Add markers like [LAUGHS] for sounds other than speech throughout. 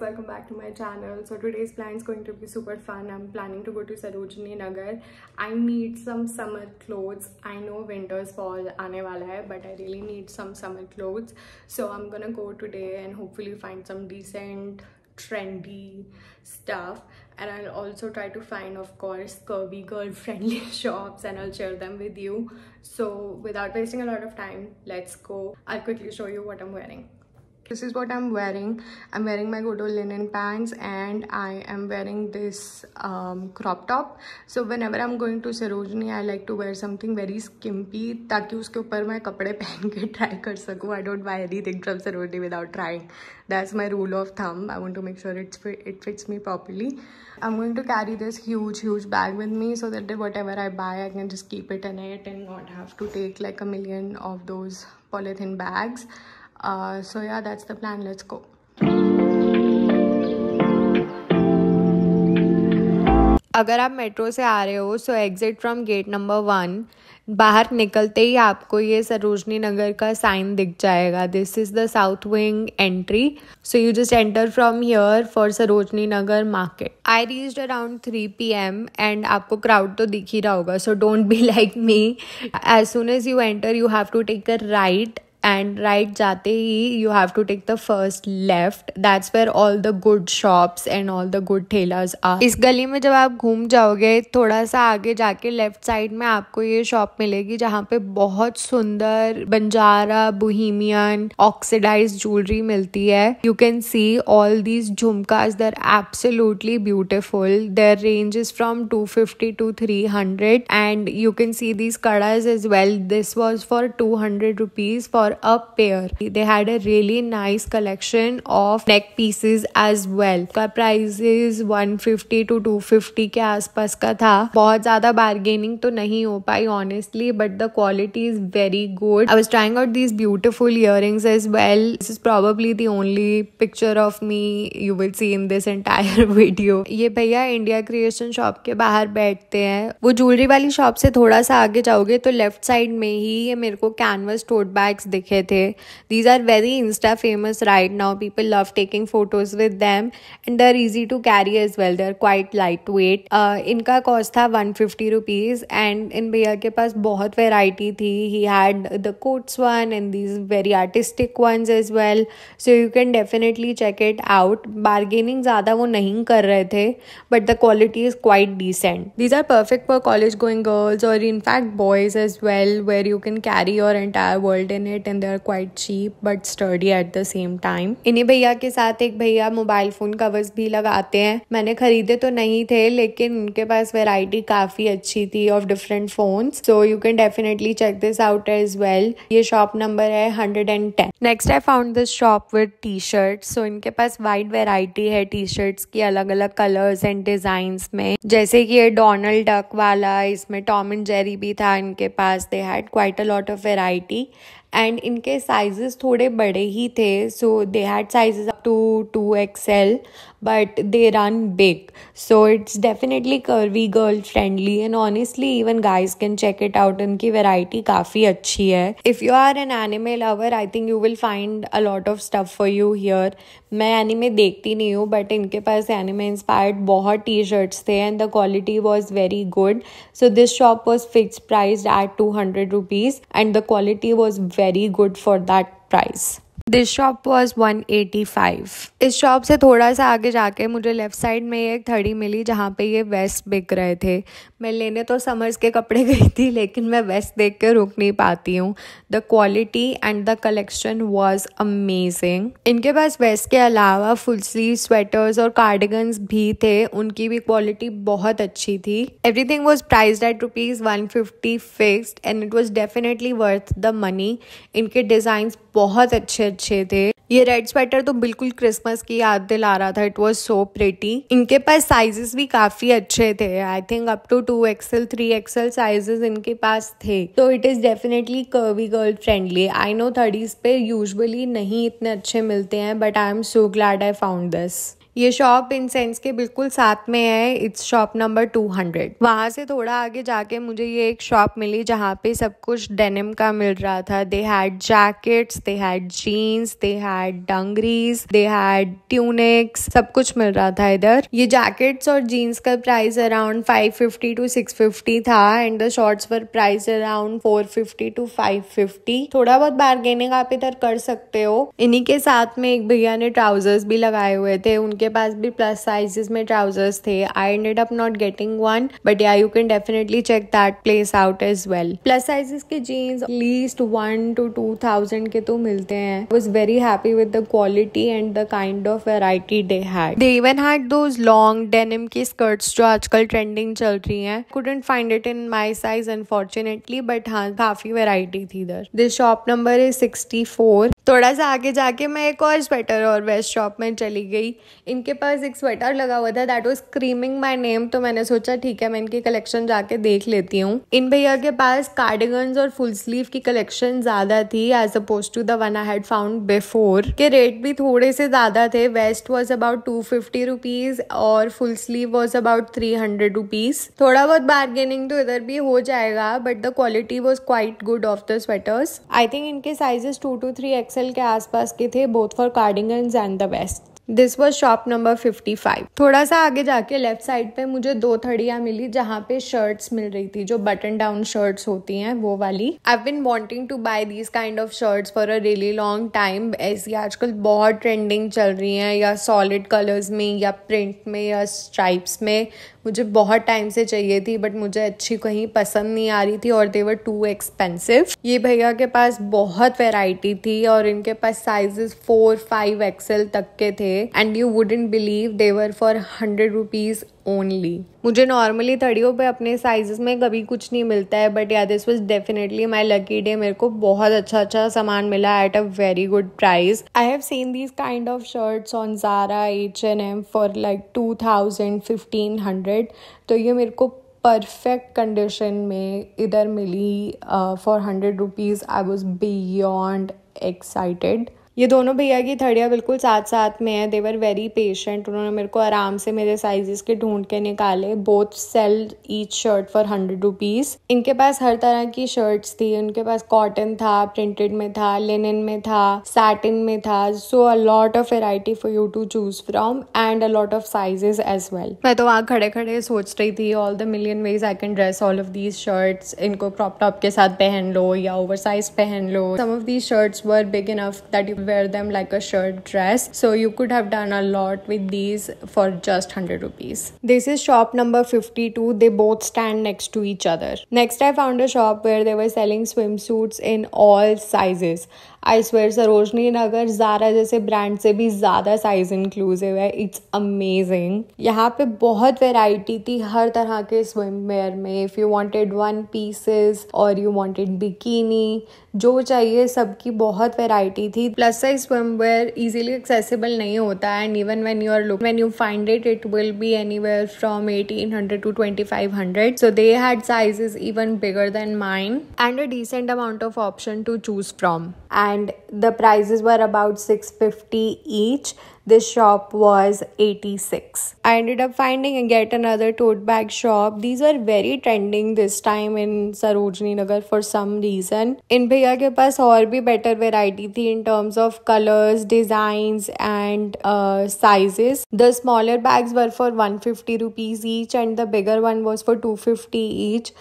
welcome back to my channel so today's plan is going to be super fun i'm planning to go to sarojini nagar i need some summer clothes i know winter's fall aane wala hai but i really need some summer clothes so i'm gonna go today and hopefully find some decent trendy stuff and i'll also try to find of course curvy girl friendly [LAUGHS] shops and i'll share them with you so without wasting a lot of time let's go i'll quickly show you what i'm wearing this is what I'm wearing. I'm wearing my good old linen pants and I am wearing this um, crop top. So whenever I'm going to Sarojini, I like to wear something very skimpy ताकि उसके ऊपर मैं कपड़े [LAUGHS] पहन के try कर I don't buy anything from Sarojini without trying. That's my rule of thumb. I want to make sure it's, it fits me properly. I'm going to carry this huge, huge bag with me so that whatever I buy, I can just keep it in it and not have to take like a million of those polythene bags. So yeah that's the plan let's go अगर आप metro से आ रहे हो so exit from gate number one बाहर निकलते ही आपको ये सरोजनी नगर का साइन दिख जाएगा this is the south wing entry so you just enter from here for Sarojini Nagar market I reach around three P M and आपको क्राउड तो दिख ही रहा होगा so don't be like me as soon as you enter you have to take a right and right जाते ही you have to take the first left that's where all the good shops and all the good ठेलाज are इस गली में जब आप घूम जाओगे थोड़ा सा आगे जाके लेफ्ट साइड में आपको ये शॉप मिलेगी जहाँ पे बहुत सुंदर बंजारा बुहिमियन ऑक्सीडाइज ज्वेलरी मिलती है you can see all these झुमकाज they're absolutely beautiful their range is from two fifty to three hundred and you can see these कड़ाज as well this was for two hundred rupees for for a pair. They had a really nice collection of neck pieces as well. का prices 150 to 250 के आसपास का था बहुत ज्यादा bargaining तो नहीं हो पाई honestly but the quality is very good I was trying out these beautiful earrings as well this is probably the only picture of me you will see in this entire video ये भैया India creation shop के बाहर बैठते हैं वो jewellery वाली shop से थोड़ा सा आगे जाओगे तो लेफ्ट साइड में ही ये मेरे को कैनवस टोट बैग्स दिख लिखे थे these are very insta famous right now people love taking photos with them and are easy to carry as well are quite lightweight इनका कॉस्ट था वन फिफ्टी रुपीज़ एंड इन भैया के पास बहुत वेराइटी थी he had the coats one and these very artistic ones as well so you can definitely check it out bargaining ज़्यादा वो नहीं कर रहे थे but the quality is quite decent these are perfect for college going girls और in fact boys as well where you can carry your entire world in it and they are quite cheap but sturdy at the same time इन्हीं भैया के साथ एक भैया mobile phone covers भी लगाते हैं मैंने खरीदे तो नहीं थे लेकिन उनके पास वेराइटी काफ़ी अच्छी थी of different phone so you can definitely check this out as well ये शॉप नंबर है hundred and ten next I found this shop with T shirt so इनके पास वाइड वेराइटी है टी शर्ट्स की अलग अलग कलर्स एंड डिजाइन में जैसे कि ये डोनाल्ड डक वाला इसमें टॉम एंड जेरी भी था इनके पास they had quite a lot of variety and इनके साइजेस थोड़े बड़े ही थे so they had sizes up to two XL but they run big. So it's definitely curvy girl friendly and honestly even guys can check it out. इनकी variety kafi अच्छी hai If you are an anime lover, I think you will find a lot of stuff for you here. मैं anime देखती नहीं हूँ but इनके पास anime inspired बहुत T shirts थे and the quality was very good so this shop was fix price at two hundred rupees and the quality was very good for that price this shop was one eighty five इस शॉप से थोड़ा सा आगे जाके मुझे left side में ये एक थड़ी मिली जहाँ पे ये वेस्ट बिक रहे थे मैं लेने तो समर्स के कपड़े [LAUGHS] गई थी लेकिन मैं वेस्ट देख के रुक नहीं पाती हूँ the quality and the collection was amazing इनके पास वेस्ट के अलावा फुल स्लीव स्वेटर्स और कार्डिगन्स भी थे उनकी भी क्वालिटी बहुत अच्छी थी everything was price at rupees one fifty fixed and it was definitely worth the money इनके डिज़ाइंस बहुत अच्छे अच्छे थे ये रेड स्वेटर तो बिल्कुल क्रिसमस की याद दिला रहा था इट वॉज सो प्रेटी इनके पास साइजेस भी काफी अच्छे थे I think up to two XL three XL sizes इनके पास थे तो it is definitely curvy girl friendly I know थर्डीज पे यूजली नहीं इतने अच्छे मिलते हैं but I am so glad I found this ये शॉप इन सेंस के बिल्कुल साथ में है it's shop number two hundred वहाँ से थोड़ा आगे जाके मुझे ये एक शॉप मिली जहाँ पे सब कुछ डेनिम का मिल रहा था they had jackets they had jeans they had dungarees they had tunics सब कुछ मिल रहा था इधर ये जैकेट्स और जीन्स का price around five fifty to six fifty था एंड द शॉर्ट्स पर price around four fifty to five fifty थोड़ा बहुत बार्गेनिंग आप इधर कर सकते हो इन्हीं के साथ में एक भैया ने ट्राउजर्स भी लगाए हुए थे उनके उनके पास भी प्लस साइजेस में ट्राउजर्स थे I ended up not getting one but yeah you can definitely check that place out as well plus sizes के jeans least one to two thousand के तो मिलते हैं was very happy with the quality and the kind of variety they had they even had those long denim की skirts जो आजकल trending चल रही है couldn't find it in my size unfortunately but हाँ काफी वेराइटी थी इधर this shop number is sixty four थोड़ा सा आगे जाके मैं एक और स्वेटर और वेस्ट शॉप में चली गई इनके पास एक स्वेटर लगा हुआ था that was screaming my name तो मैंने सोचा ठीक है मैं इनकी कलेक्शन जाके देख लेती हूँ इन भैया के पास कार्डिगन्स और फुल स्लीव की कलेक्शन ज़्यादा थी as opposed to the one I had found before के रेट भी थोड़े से ज़्यादा थे vest was about two fifty rupees और full sleeve was about three hundred rupees थोड़ा बहुत बार्गेनिंग तो इधर भी हो जाएगा but the quality was quite good of the sweaters I think इनके sizes two to three XL के आसपास के थे both for cardigans and the vest this was shop number 55 थोड़ा सा आगे जाके लेफ्ट साइड पे मुझे दो थड़िया मिली जहाँ पे शर्ट्स मिल रही थी जो बटन डाउन शर्ट्स होती हैं वो वाली I been wanting to buy these kind of shirts for a really long time ऐसी आजकल बहुत ट्रेंडिंग चल रही हैं या सॉलिड कलर्स में या प्रिंट में या स्ट्राइप्स में मुझे बहुत टाइम से चाहिए थी बट मुझे अच्छी कहीं पसंद नहीं आ रही थी और देवर टू एक्सपेंसिव ये भैया के पास बहुत वेराइटी थी और इनके पास साइजेस फोर फाइव एक्सेल तक के थे and you wouldn't believe they were for hundred rupees only मुझे नॉर्मली थड़ियों पे अपने साइजेस में कभी कुछ नहीं मिलता है but yeah this was definitely my lucky day मेरे को बहुत अच्छा अच्छा सामान मिला at a very good price I have seen these kind of shirts on Zara H N M for like two thousand fifteen hundred तो ये मेरे को परफेक्ट कंडीशन में इधर मिली for hundred rupees I was beyond excited ये दोनों भैया की थड़िया बिल्कुल साथ साथ में है देवर वेरी पेशेंट उन्होंने मेरे को आराम से मेरे साइजेस के ढूंढ के निकाले both sell each shirt for hundred rupees इनके पास हर तरह की शर्ट्स थी उनके पास कॉटन था प्रिंटेड में था लिनन में था सैटिन में था so a lot of variety for you to choose from and a lot of sizes as well मैं तो वहाँ खड़े खड़े सोच रही थी all the million ways I can dress all of these shirts इनको क्रॉप टॉप के साथ पहन लो या ओवर साइज पहन लो some of these shirts were big enough that you wear them like a shirt dress so you could have done a lot with these for just 100 rupees this is shop number 52 they both stand next to each other next i found a shop where they were selling swimsuits in all sizes I swear Sarojini Nagar Zara जैसे brand से भी ज़्यादा size inclusive है it's amazing यहाँ पे बहुत variety थी हर तरह के स्विम वेयर में if you wanted one pieces और यू वॉन्टेड बिकीनी जो चाहिए सबकी बहुत वेराइटी थी plus size swimwear easily accessible नहीं होता and even when you are look when you find it it will be anywhere from eighteen hundred to twenty five hundred so they had size is even bigger than mine and a decent amount of option to choose from and and the prices were about 650 each this shop was 86 i ended up finding and get another tote bag shop these are very trending this time in sarojini nagar for some reason in bhaiya ke paas aur bhi better variety thi in terms of colors designs and uh, sizes the smaller bags were for 150 rupees each and the bigger one was for 250 each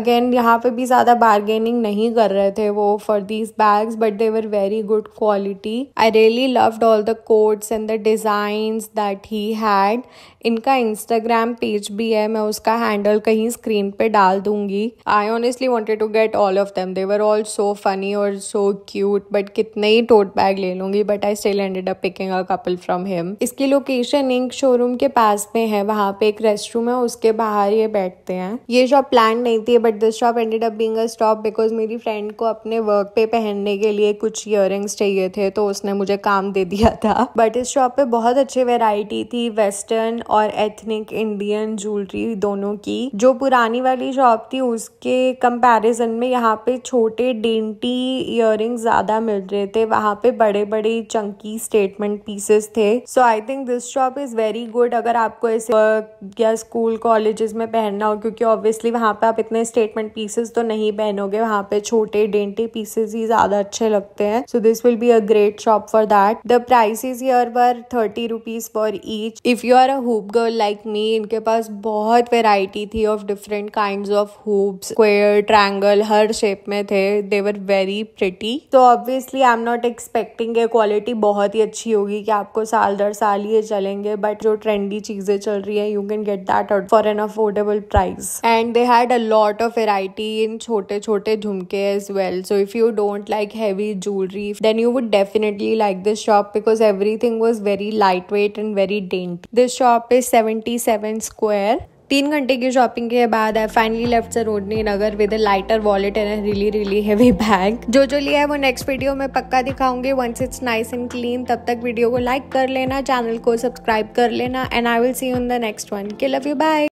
again yahan pe bhi zyada bargaining nahi kar rahe the wo for these bags but they were very very good quality. I really loved all the codes and the designs that he had. इनका Instagram page भी है मैं उसका handle कहीं screen पे डाल दूंगी I honestly wanted to get all of them they were all so funny और सो क्यूट बट कितने ही टोट बैग ले लूंगी but I still ended up picking a couple from him इसकी लोकेशन इंक शोरूम के पास में है वहाँ पे एक रेस्ट रूम है उसके बाहर ये बैठते हैं ये शॉप प्लान नहीं थी but this shop ended up being a stop because मेरी फ्रेंड को अपने वर्क पे पहनने के लिए कुछ ईयर इयर चाहिए थे तो उसने मुझे काम दे दिया था बट इस शॉप पे बहुत अच्छी वेराइटी थी वेस्टर्न और एथनिक इंडियन ज्वेलरी दोनों की जो पुरानी वाली शॉप थी उसके कंपेरिजन में यहाँ पे छोटे डेंटी इयर ज्यादा मिल रहे थे वहाँ पे बड़े बड़े चंकी स्टेटमेंट पीसेस थे so I think this shop is very good अगर आपको ऐसे या स्कूल कॉलेजेस में पहनना हो क्योंकि ऑब्वियसली वहाँ पे आप इतने स्टेटमेंट पीसेस तो नहीं पहनोगे वहाँ पे छोटे डेंटी पीसेस ही ज्यादा अच्छे लगते हैं सो So this will be a great shop for that. The prices here were 30 rupees for each. If you are a hoop girl like me, inke paas bahut variety thi of different kinds of hoops, square, triangle, har shape mein the They were very pretty. So obviously I'm not expecting ये quality बहुत ही अच्छी होगी कि आपको साल दर साल ये चलेंगे बट जो ट्रेंडी चीजें चल रही है you can get that for an affordable price and they had a lot of variety in chote chote jhumke as well so if you don't like heavy jewelry relief, then you would definitely like this shop because everything was very lightweight and very dainty. This shop is 77 square. तीन घंटे की shopping के बाद I finally left रोडनी नगर with lighter wallet and really really heavy bag जो जो लिया है वो नेक्स्ट वीडियो में पक्का दिखाऊंगी once it's nice and clean तब तक वीडियो को लाइक कर लेना चैनल को सब्सक्राइब कर लेना and I will see you in the next one के लव यू बाय